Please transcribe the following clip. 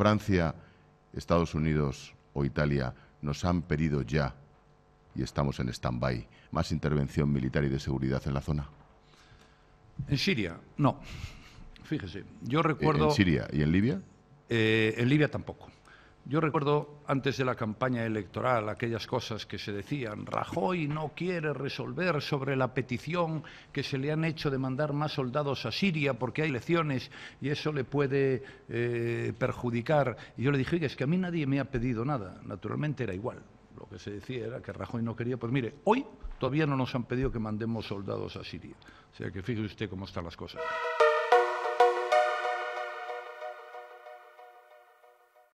Francia, Estados Unidos o Italia nos han pedido ya, y estamos en stand-by, más intervención militar y de seguridad en la zona? En Siria, no. Fíjese, yo recuerdo... ¿En Siria y en Libia? Eh, en Libia tampoco. Yo recuerdo antes de la campaña electoral aquellas cosas que se decían, Rajoy no quiere resolver sobre la petición que se le han hecho de mandar más soldados a Siria porque hay elecciones y eso le puede eh, perjudicar. Y yo le dije, oye, es que a mí nadie me ha pedido nada, naturalmente era igual. Lo que se decía era que Rajoy no quería, pues mire, hoy todavía no nos han pedido que mandemos soldados a Siria. O sea que fíjese usted cómo están las cosas.